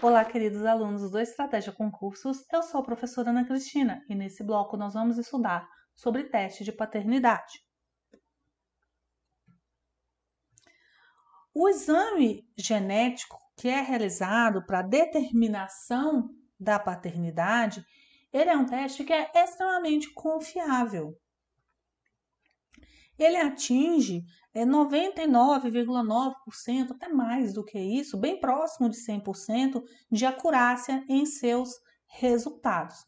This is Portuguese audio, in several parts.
Olá, queridos alunos do Estratégia Concursos, eu sou a professora Ana Cristina e nesse bloco nós vamos estudar sobre teste de paternidade. O exame genético que é realizado para determinação da paternidade, ele é um teste que é extremamente confiável ele atinge é, eh, 99,9%, até mais do que isso, bem próximo de 100% de acurácia em seus resultados.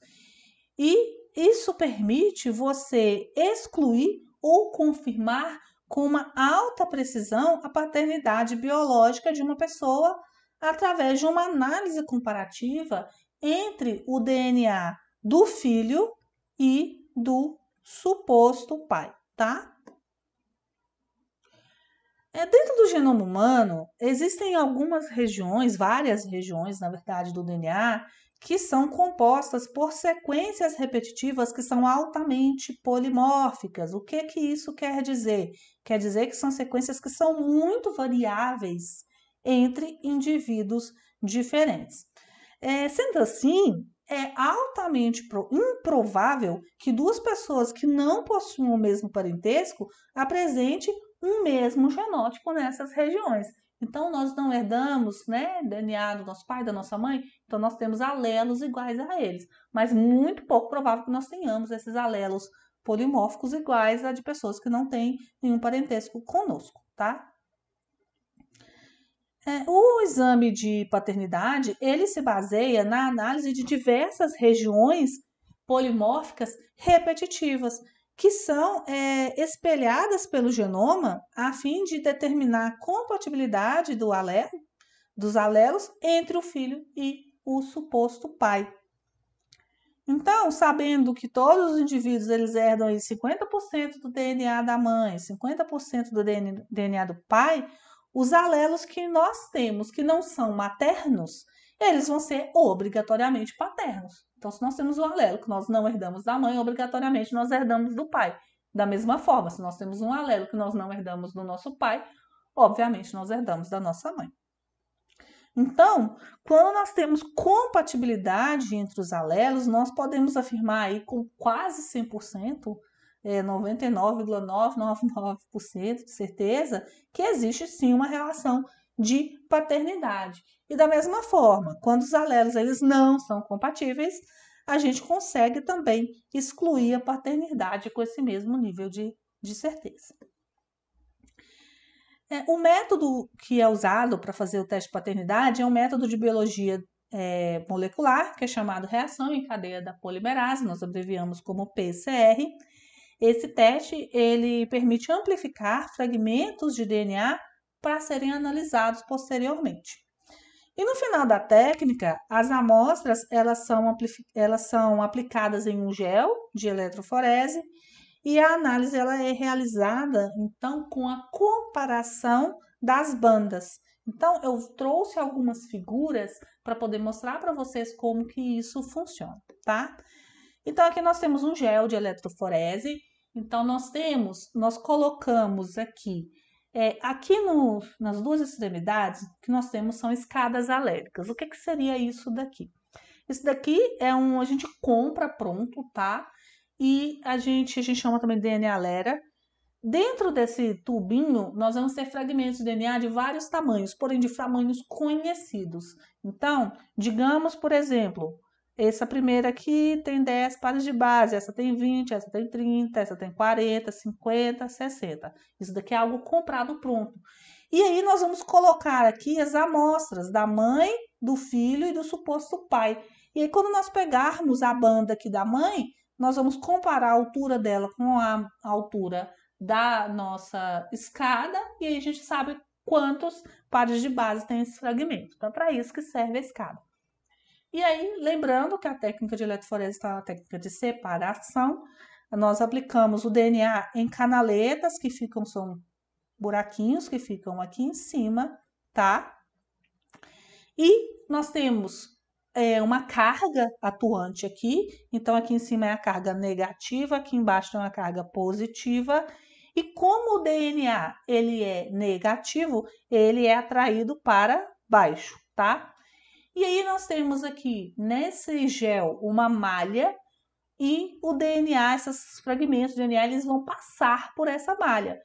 E isso permite você excluir ou confirmar com uma alta precisão a paternidade biológica de uma pessoa através de uma análise comparativa entre o DNA do filho e do suposto pai, tá? É, dentro do genoma humano, existem algumas regiões, várias regiões, na verdade, do DNA, que são compostas por sequências repetitivas que são altamente polimórficas. O que que isso quer dizer? Quer dizer que são sequências que são muito variáveis entre indivíduos diferentes. É, sendo assim, é altamente improvável que duas pessoas que não possuem o mesmo parentesco apresentem um mesmo genótipo nessas regiões. Então, nós não herdamos né, DNA do nosso pai, da nossa mãe, então nós temos alelos iguais a eles. Mas muito pouco provável que nós tenhamos esses alelos polimórficos iguais a de pessoas que não têm nenhum parentesco conosco, tá? É, o exame de paternidade, ele se baseia na análise de diversas regiões polimórficas repetitivas que são é, espelhadas pelo genoma a fim de determinar a compatibilidade do alelo, dos alelos entre o filho e o suposto pai. Então, sabendo que todos os indivíduos eles herdam 50% do DNA da mãe, 50% do DNA do pai, os alelos que nós temos que não são maternos, eles vão ser obrigatoriamente paternos. Então, se nós temos um alelo que nós não herdamos da mãe, obrigatoriamente nós herdamos do pai. Da mesma forma, se nós temos um alelo que nós não herdamos do nosso pai, obviamente nós herdamos da nossa mãe. Então, quando nós temos compatibilidade entre os alelos, nós podemos afirmar aí com quase 100%, é, 99,999% de certeza, que existe sim uma relação de paternidade. E da mesma forma, quando os alelos eles não são compatíveis, a gente consegue também excluir a paternidade com esse mesmo nível de, de certeza. É, o método que é usado para fazer o teste de paternidade é um método de biologia é, molecular, que é chamado reação em cadeia da polimerase, nós abreviamos como PCR. Esse teste ele permite amplificar fragmentos de DNA para serem analisados posteriormente. E no final da técnica, as amostras elas são, elas são aplicadas em um gel de eletroforese e a análise ela é realizada então com a comparação das bandas. Então eu trouxe algumas figuras para poder mostrar para vocês como que isso funciona, tá? Então aqui nós temos um gel de eletroforese. Então nós temos, nós colocamos aqui é, aqui no, nas duas extremidades, o que nós temos são escadas alérgicas. O que, que seria isso daqui? Isso daqui é um. A gente compra pronto, tá? E a gente, a gente chama também de DNA alera. Dentro desse tubinho, nós vamos ter fragmentos de DNA de vários tamanhos, porém de tamanhos conhecidos. Então, digamos, por exemplo, essa primeira aqui tem 10 pares de base, essa tem 20, essa tem 30, essa tem 40, 50, 60. Isso daqui é algo comprado pronto. E aí nós vamos colocar aqui as amostras da mãe, do filho e do suposto pai. E aí quando nós pegarmos a banda aqui da mãe, nós vamos comparar a altura dela com a altura da nossa escada e aí a gente sabe quantos pares de base tem esse fragmento. Então, é para isso que serve a escada. E aí, lembrando que a técnica de eletroforese está na técnica de separação, nós aplicamos o DNA em canaletas que ficam, são buraquinhos que ficam aqui em cima, tá? E nós temos é, uma carga atuante aqui, então aqui em cima é a carga negativa, aqui embaixo é uma carga positiva. E como o DNA ele é negativo, ele é atraído para baixo, tá? E aí nós temos aqui nesse gel uma malha e o DNA, esses fragmentos de DNA, eles vão passar por essa malha.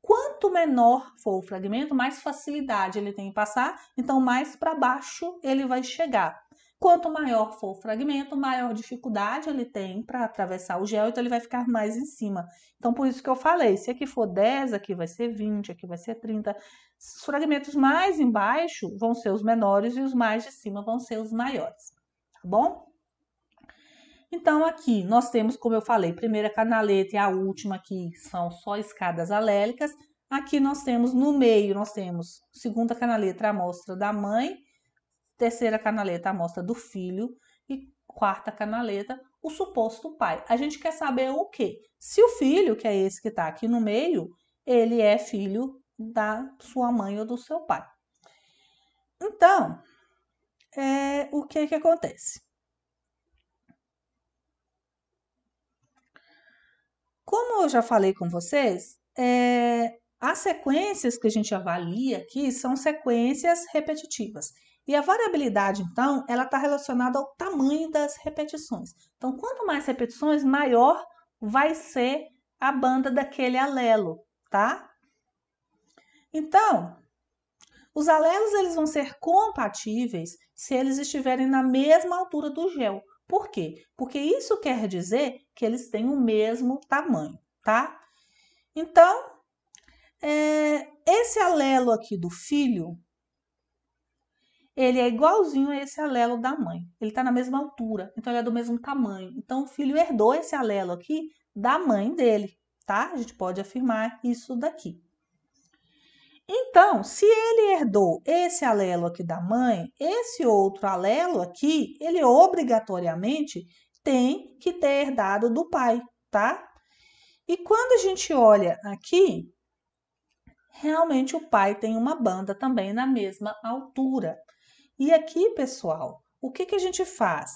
Quanto menor for o fragmento, mais facilidade ele tem em passar, então mais para baixo ele vai chegar. Quanto maior for o fragmento, maior dificuldade ele tem para atravessar o gel, então ele vai ficar mais em cima. Então, por isso que eu falei, se aqui for 10, aqui vai ser 20, aqui vai ser 30. Os fragmentos mais embaixo vão ser os menores e os mais de cima vão ser os maiores, tá bom? Então, aqui nós temos, como eu falei, primeira canaleta e a última, que são só escadas alélicas. Aqui nós temos, no meio, nós temos segunda canaleta, a amostra da mãe, terceira canaleta, a amostra do filho, e quarta canaleta, o suposto pai. A gente quer saber o quê? Se o filho, que é esse que está aqui no meio, ele é filho da sua mãe ou do seu pai. Então, é, o que que acontece? Como eu já falei com vocês, é, as sequências que a gente avalia aqui são sequências repetitivas. E a variabilidade, então, ela está relacionada ao tamanho das repetições. Então, quanto mais repetições, maior vai ser a banda daquele alelo, tá? Então, os alelos eles vão ser compatíveis se eles estiverem na mesma altura do gel. Por quê? Porque isso quer dizer que eles têm o mesmo tamanho, tá? Então, é, esse alelo aqui do filho, ele é igualzinho a esse alelo da mãe. Ele está na mesma altura, então ele é do mesmo tamanho. Então, o filho herdou esse alelo aqui da mãe dele, tá? A gente pode afirmar isso daqui. Então, se ele herdou esse alelo aqui da mãe, esse outro alelo aqui, ele obrigatoriamente tem que ter herdado do pai, tá? E quando a gente olha aqui, realmente o pai tem uma banda também na mesma altura. E aqui, pessoal, o que, que a gente faz?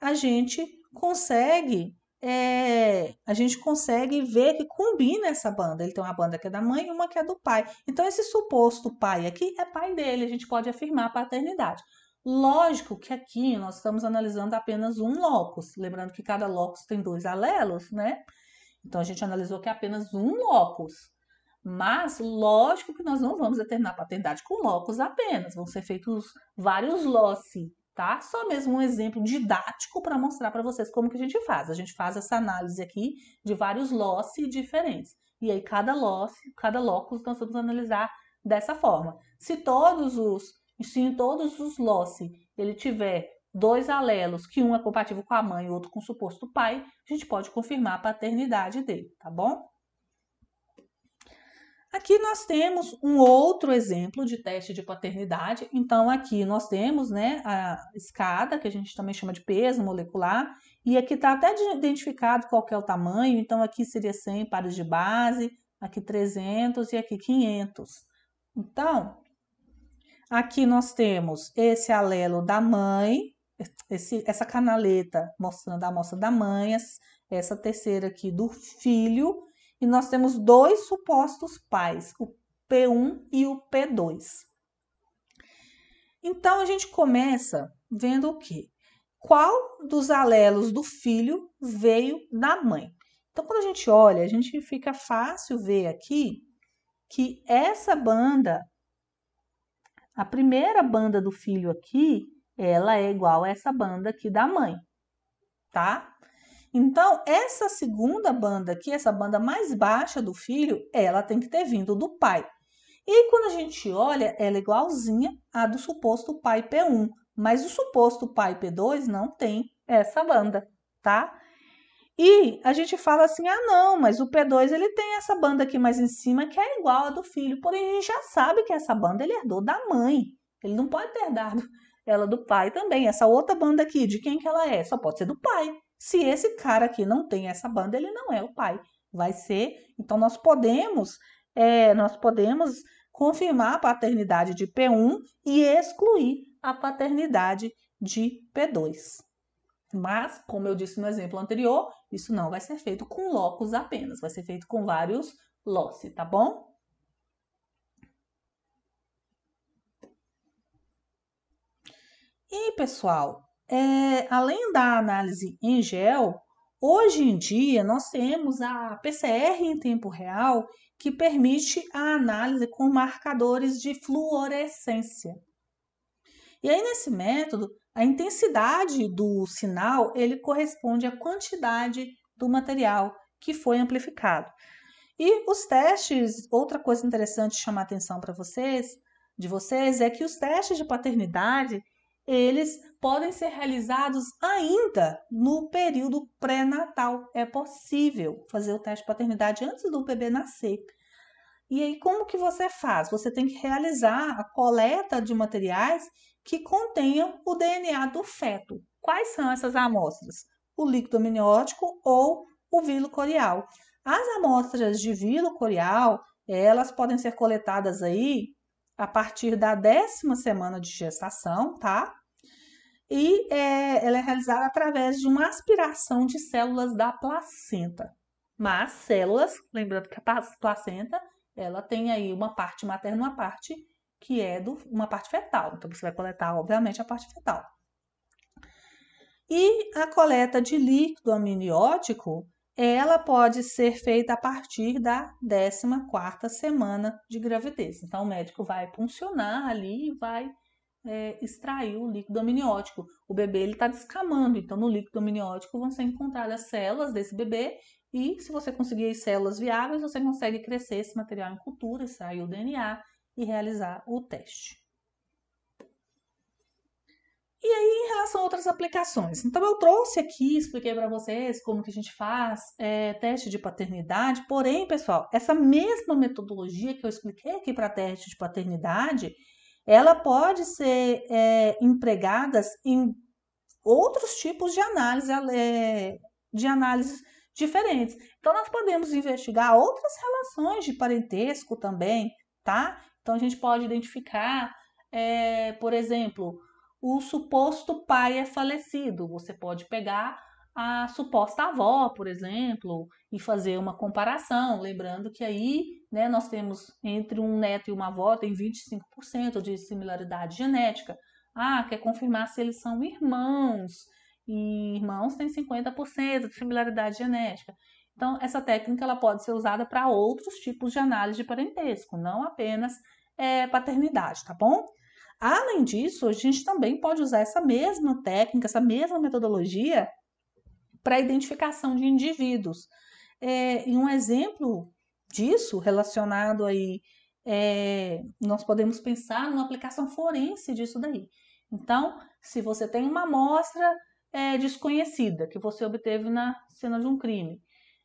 A gente consegue é, a gente consegue ver que combina essa banda. Ele tem uma banda que é da mãe e uma que é do pai. Então, esse suposto pai aqui é pai dele, a gente pode afirmar a paternidade. Lógico que aqui nós estamos analisando apenas um locus, lembrando que cada locus tem dois alelos, né? Então a gente analisou que é apenas um locus. Mas lógico que nós não vamos determinar a paternidade com locus apenas, vão ser feitos vários loci, tá? Só mesmo um exemplo didático para mostrar para vocês como que a gente faz. A gente faz essa análise aqui de vários loci diferentes. E aí cada loci, cada locus nós vamos analisar dessa forma. Se todos os, se em todos os loci ele tiver dois alelos, que um é compatível com a mãe e outro com o suposto pai, a gente pode confirmar a paternidade dele, tá bom? Aqui nós temos um outro exemplo de teste de paternidade. Então, aqui nós temos né, a escada, que a gente também chama de peso molecular, e aqui está até identificado qual é o tamanho. Então, aqui seria 100 pares de base, aqui 300 e aqui 500. Então, aqui nós temos esse alelo da mãe, esse, essa canaleta mostrando a amostra da mãe, essa terceira aqui do filho, e nós temos dois supostos pais, o P1 e o P2. Então a gente começa vendo o que? Qual dos alelos do filho veio da mãe? Então quando a gente olha, a gente fica fácil ver aqui que essa banda, a primeira banda do filho aqui, ela é igual a essa banda aqui da mãe, tá? Então, essa segunda banda aqui, essa banda mais baixa do filho, ela tem que ter vindo do pai. E quando a gente olha, ela é igualzinha à do suposto pai P1, mas o suposto pai P2 não tem essa banda, tá? E a gente fala assim: ah, não, mas o P2 ele tem essa banda aqui mais em cima que é igual à do filho. Porém, a gente já sabe que essa banda ele herdou da mãe. Ele não pode ter herdado ela do pai também. Essa outra banda aqui, de quem que ela é? Só pode ser do pai. Se esse cara aqui não tem essa banda, ele não é o pai. Vai ser. Então nós podemos, é, nós podemos confirmar a paternidade de P1 e excluir a paternidade de P2. Mas, como eu disse no exemplo anterior, isso não vai ser feito com locus apenas, vai ser feito com vários loci, tá bom? E pessoal, é, além da análise em gel, hoje em dia nós temos a PCR em tempo real que permite a análise com marcadores de fluorescência. E aí nesse método, a intensidade do sinal ele corresponde à quantidade do material que foi amplificado. E os testes, outra coisa interessante chamar chamar atenção para vocês, de vocês é que os testes de paternidade eles podem ser realizados ainda no período pré-natal. É possível fazer o teste de paternidade antes do bebê nascer. E aí, como que você faz? Você tem que realizar a coleta de materiais que contenham o DNA do feto. Quais são essas amostras? O líquido amniótico ou o vilo corial. As amostras de vilo corial, elas podem ser coletadas aí a partir da décima semana de gestação, tá? E é, ela é realizada através de uma aspiração de células da placenta. Mas células, lembrando que a placenta, ela tem aí uma parte materna, e uma parte que é do, uma parte fetal. Então você vai coletar, obviamente, a parte fetal. E a coleta de líquido amniótico ela pode ser feita a partir da 14 semana de gravidez. Então, o médico vai puncionar ali e vai é, extrair o líquido amniótico. O bebê está descamando, então no líquido amniótico vão ser encontradas células desse bebê e se você conseguir células viáveis, você consegue crescer esse material em cultura, extrair o DNA e realizar o teste. E aí, em relação a outras aplicações, então eu trouxe aqui, expliquei para vocês como que a gente faz é, teste de paternidade. Porém, pessoal, essa mesma metodologia que eu expliquei aqui para teste de paternidade, ela pode ser é, empregada em outros tipos de análise, é, de análises diferentes. Então, nós podemos investigar outras relações de parentesco também, tá? Então, a gente pode identificar, é, por exemplo, o suposto pai é falecido. Você pode pegar a suposta avó, por exemplo, e fazer uma comparação, lembrando que aí né, nós temos entre um neto e uma avó tem 25% de similaridade genética. Ah, quer confirmar se eles são irmãos. E irmãos têm 50% de similaridade genética. Então, essa técnica ela pode ser usada para outros tipos de análise de parentesco, não apenas é, paternidade, tá bom? Além disso, a gente também pode usar essa mesma técnica, essa mesma metodologia para a identificação de indivíduos. É, e um exemplo disso relacionado aí, é, nós podemos pensar numa aplicação forense disso daí. Então, se você tem uma amostra é, desconhecida que você obteve na cena de um crime,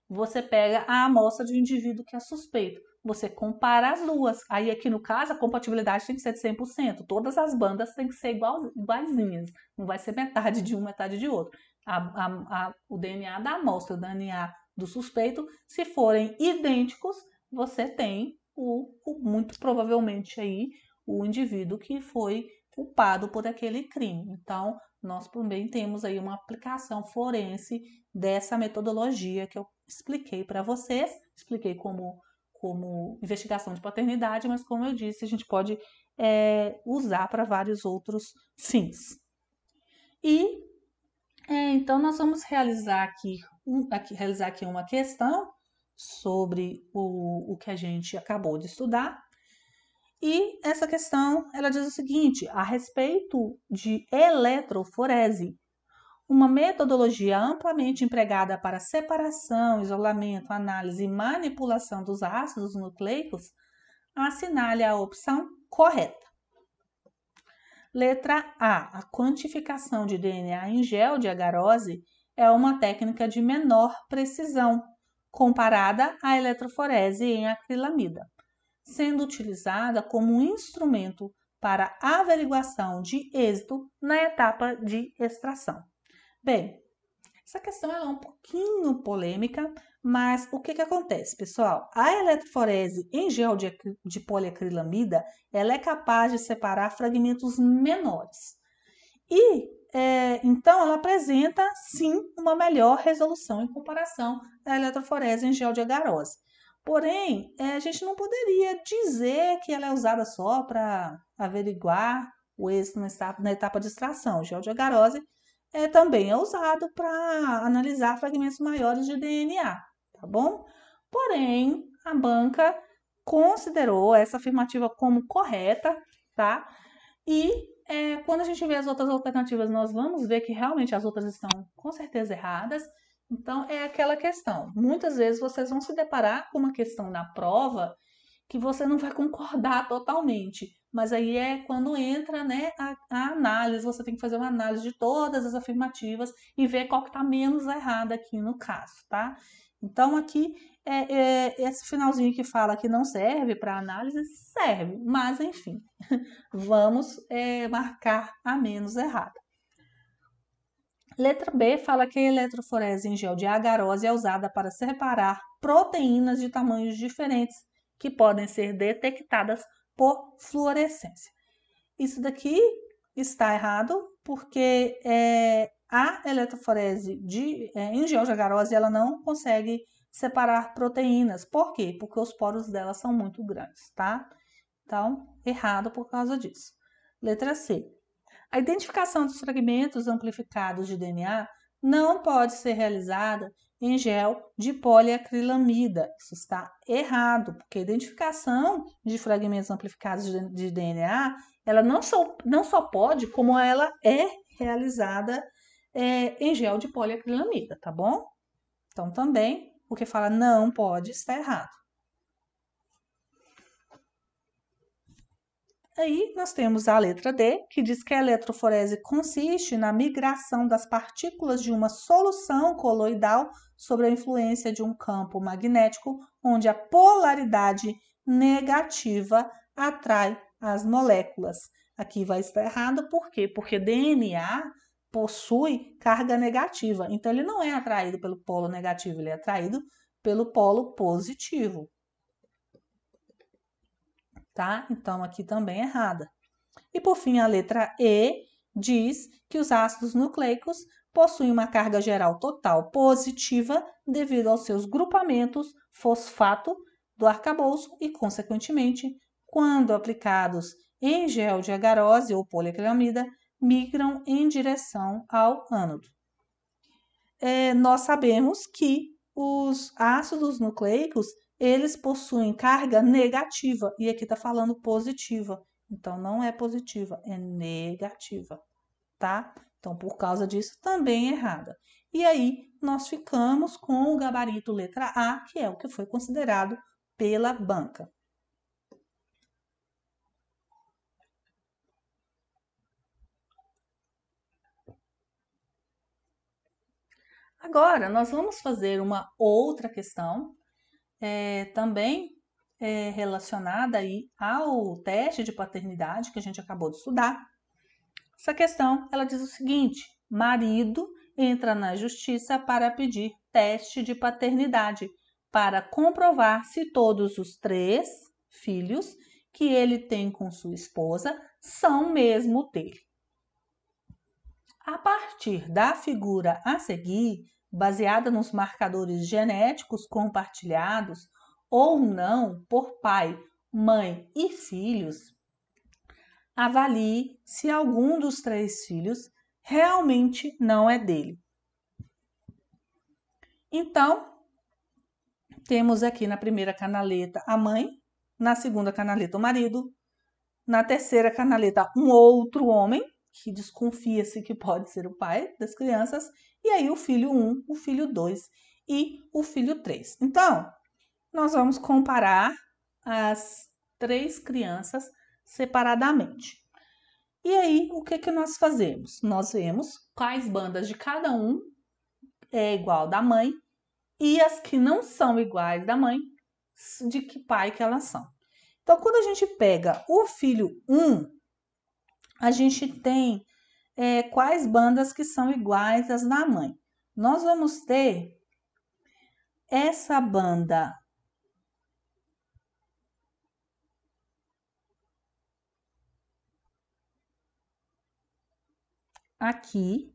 você pega a amostra de um indivíduo que é suspeito você compara as duas. Aí aqui no caso, a compatibilidade tem que ser de 100%. Todas as bandas têm que ser iguais, iguaizinhas. Não vai ser metade de um, metade de outro. A, a, a, o DNA da amostra, o DNA do suspeito, se forem idênticos, você tem o, o muito provavelmente aí o indivíduo que foi culpado por aquele crime. Então, nós também temos aí uma aplicação forense dessa metodologia que eu expliquei para vocês, expliquei como como investigação de paternidade, mas como eu disse, a gente pode é, usar para vários outros fins. E é, então nós vamos realizar aqui, um, aqui, realizar aqui uma questão sobre o, o que a gente acabou de estudar. E essa questão ela diz o seguinte: a respeito de eletroforese, uma metodologia amplamente empregada para separação, isolamento, análise e manipulação dos ácidos nucleicos, assinale a opção correta. Letra A. A quantificação de DNA em gel de agarose é uma técnica de menor precisão comparada à eletroforese em acrilamida, sendo utilizada como um instrumento para averiguação de êxito na etapa de extração. Bem, essa questão é um pouquinho polêmica, mas o que, que acontece, pessoal? A eletroforese em gel de, de poliacrilamida, ela é capaz de separar fragmentos menores. E, é, então, ela apresenta, sim, uma melhor resolução em comparação à eletroforese em gel de agarose. Porém, é, a gente não poderia dizer que ela é usada só para averiguar o êxito na etapa de extração. O gel de agarose é, também é usado para analisar fragmentos maiores de DNA, tá bom? Porém, a banca considerou essa afirmativa como correta, tá? E é, quando a gente vê as outras alternativas, nós vamos ver que realmente as outras estão com certeza erradas. Então, é aquela questão. Muitas vezes vocês vão se deparar com uma questão na prova que você não vai concordar totalmente. Mas aí é quando entra né, a, a, análise, você tem que fazer uma análise de todas as afirmativas e ver qual que está menos errada aqui no caso, tá? Então, aqui, é, é, esse finalzinho que fala que não serve para análise, serve, mas enfim, vamos é, marcar a menos errada. Letra B fala que a eletroforese em gel de agarose é usada para separar proteínas de tamanhos diferentes que podem ser detectadas por fluorescência. Isso daqui está errado, porque é, a eletroforese de, é, em geojagarose ela não consegue separar proteínas. Por quê? Porque os poros dela são muito grandes, tá? Então, errado por causa disso. Letra C. A identificação dos fragmentos amplificados de DNA não pode ser realizada em gel de poliacrilamida. Isso está errado, porque a identificação de fragmentos amplificados de DNA, ela não só, não só pode, como ela é realizada é, em gel de poliacrilamida, tá bom? Então, também, o que fala não pode está errado. Aí nós temos a letra D, que diz que a eletroforese consiste na migração das partículas de uma solução coloidal sobre a influência de um campo magnético, onde a polaridade negativa atrai as moléculas. Aqui vai estar errado, por quê? Porque DNA possui carga negativa, então ele não é atraído pelo polo negativo, ele é atraído pelo polo positivo tá? Então aqui também é errada. E por fim, a letra E diz que os ácidos nucleicos possuem uma carga geral total positiva devido aos seus grupamentos fosfato do arcabouço e, consequentemente, quando aplicados em gel de agarose ou policlamida, migram em direção ao ânodo. É, nós sabemos que os ácidos nucleicos eles possuem carga negativa. E aqui está falando positiva. Então, não é positiva, é negativa, tá? Então, por causa disso, também é errada. E aí, nós ficamos com o gabarito letra A, que é o que foi considerado pela banca. Agora, nós vamos fazer uma outra questão é, também é, relacionada aí ao teste de paternidade que a gente acabou de estudar. Essa questão ela diz o seguinte: marido entra na justiça para pedir teste de paternidade para comprovar se todos os três filhos que ele tem com sua esposa são mesmo dele. A partir da figura a seguir, baseada nos marcadores genéticos compartilhados ou não por pai, mãe e filhos, avalie se algum dos três filhos realmente não é dele. Então, temos aqui na primeira canaleta a mãe, na segunda canaleta o marido, na terceira canaleta um outro homem, que desconfia-se que pode ser o pai das crianças, e aí o filho 1, o filho 2 e o filho 3. Então, nós vamos comparar as três crianças separadamente. E aí, o que, que nós fazemos? Nós vemos quais bandas de cada um é igual da mãe e as que não são iguais da mãe, de que pai que elas são. Então, quando a gente pega o filho 1, a gente tem é, quais bandas que são iguais às da mãe. Nós vamos ter essa banda aqui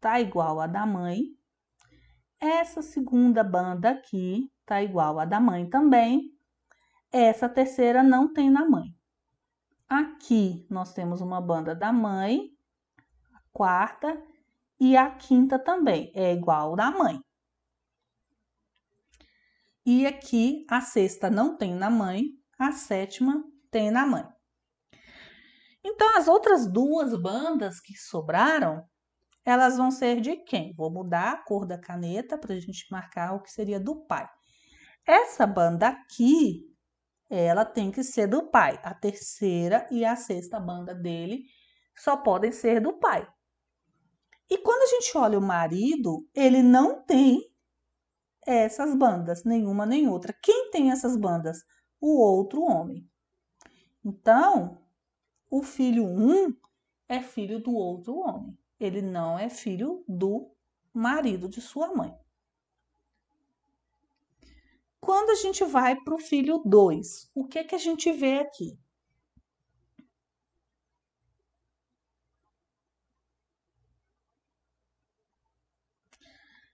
tá igual à da mãe. Essa segunda banda aqui tá igual à da mãe também. Essa terceira não tem na mãe. Aqui nós temos uma banda da mãe quarta e a quinta também é igual da mãe. E aqui a sexta não tem na mãe, a sétima tem na mãe. Então as outras duas bandas que sobraram, elas vão ser de quem? Vou mudar a cor da caneta para a gente marcar o que seria do pai. Essa banda aqui, ela tem que ser do pai. A terceira e a sexta banda dele só podem ser do pai. E quando a gente olha o marido, ele não tem essas bandas, nenhuma nem outra. Quem tem essas bandas? O outro homem. Então, o filho 1 um é filho do outro homem. Ele não é filho do marido de sua mãe. Quando a gente vai para o filho 2, o que, que a gente vê aqui?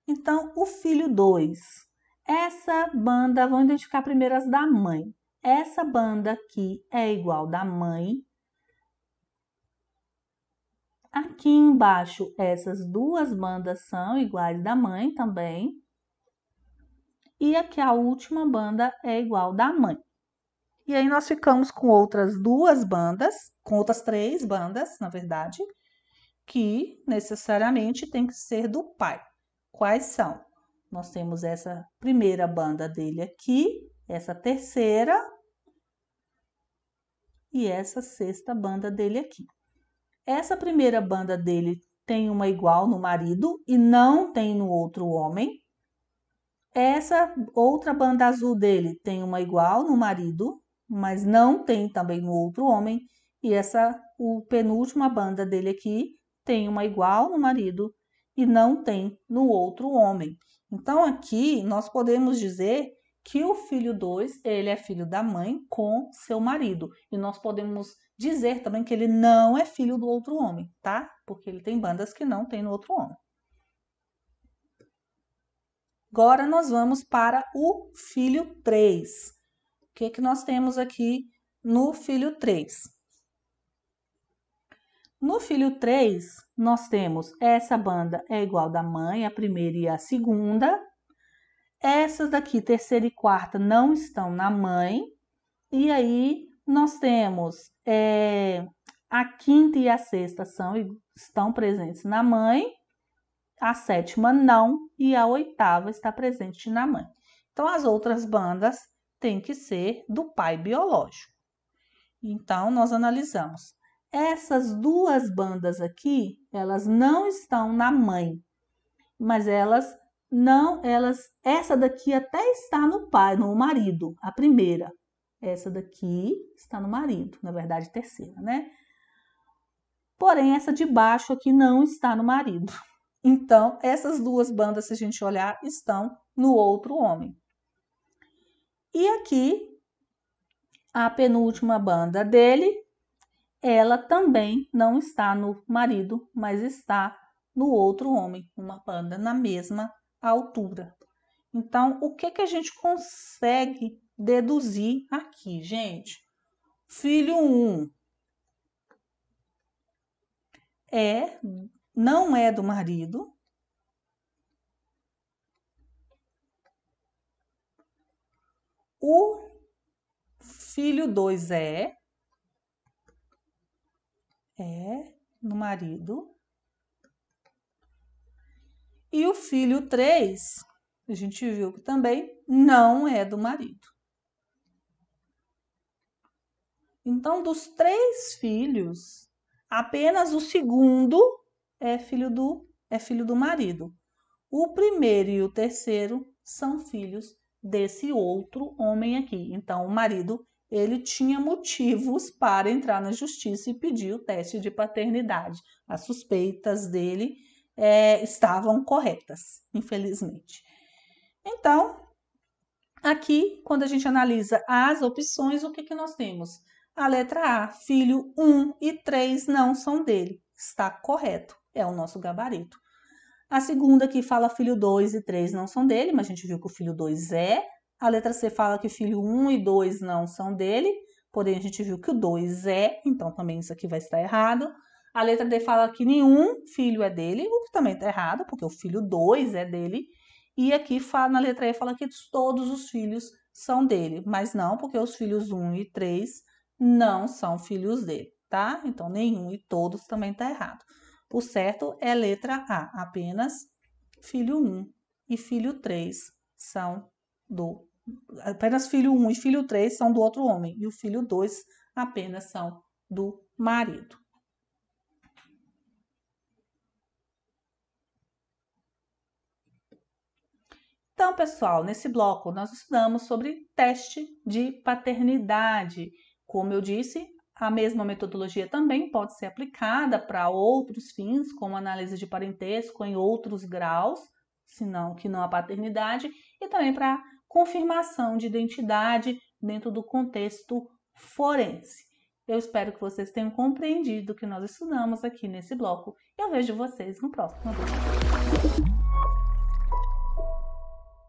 Então, o filho 2. Essa banda, vamos identificar primeiro as da mãe. Essa banda aqui é igual da mãe. Aqui embaixo, essas duas bandas são iguais da mãe também. E aqui a última banda é igual da mãe. E aí nós ficamos com outras duas bandas, com outras três bandas, na verdade, que necessariamente tem que ser do pai quais são? Nós temos essa primeira banda dele aqui, essa terceira e essa sexta banda dele aqui. Essa primeira banda dele tem uma igual no marido e não tem no outro homem. Essa outra banda azul dele tem uma igual no marido, mas não tem também no outro homem. E essa o penúltima banda dele aqui tem uma igual no marido e não tem no outro homem. Então aqui nós podemos dizer que o filho 2, ele é filho da mãe com seu marido. E nós podemos dizer também que ele não é filho do outro homem, tá? Porque ele tem bandas que não tem no outro homem. Agora nós vamos para o filho 3. O que, é que nós temos aqui no filho 3? No filho 3, nós temos essa banda é igual da mãe, a primeira e a segunda. Essas daqui, terceira e quarta, não estão na mãe. E aí, nós temos é, a quinta e a sexta são, estão presentes na mãe, a sétima não, e a oitava está presente na mãe. Então, as outras bandas têm que ser do pai biológico. Então, nós analisamos essas duas bandas aqui, elas não estão na mãe, mas elas não, elas, essa daqui até está no pai, no marido, a primeira. Essa daqui está no marido, na verdade, terceira, né? Porém, essa de baixo aqui não está no marido. Então, essas duas bandas, se a gente olhar, estão no outro homem. E aqui, a penúltima banda dele ela também não está no marido, mas está no outro homem, uma panda na mesma altura. Então, o que, que a gente consegue deduzir aqui, gente? Filho 1 um é não é do marido. O filho 2 é é no marido. E o filho 3, a gente viu que também não é do marido. Então, dos três filhos, apenas o segundo é filho do é filho do marido. O primeiro e o terceiro são filhos desse outro homem aqui. Então, o marido ele tinha motivos para entrar na justiça e pedir o teste de paternidade. As suspeitas dele é, estavam corretas, infelizmente. Então, aqui, quando a gente analisa as opções, o que, que nós temos? A letra A, filho 1 e 3 não são dele. Está correto, é o nosso gabarito. A segunda que fala filho 2 e 3 não são dele, mas a gente viu que o filho 2 é, a letra C fala que filho 1 e 2 não são dele, porém a gente viu que o 2 é, então também isso aqui vai estar errado. A letra D fala que nenhum filho é dele, o que também está errado, porque o filho 2 é dele. E aqui fala, na letra E fala que todos os filhos são dele, mas não, porque os filhos 1 e 3 não são filhos dele, tá? Então nenhum e todos também está errado. O certo é a letra A, apenas filho 1 e filho 3 são do apenas filho 1 um e filho 3 são do outro homem, e o filho 2 apenas são do marido. Então, pessoal, nesse bloco nós estudamos sobre teste de paternidade. Como eu disse, a mesma metodologia também pode ser aplicada para outros fins, como análise de parentesco em outros graus, se não que não a paternidade, e também para confirmação de identidade dentro do contexto forense. Eu espero que vocês tenham compreendido o que nós estudamos aqui nesse bloco. Eu vejo vocês no próximo vídeo.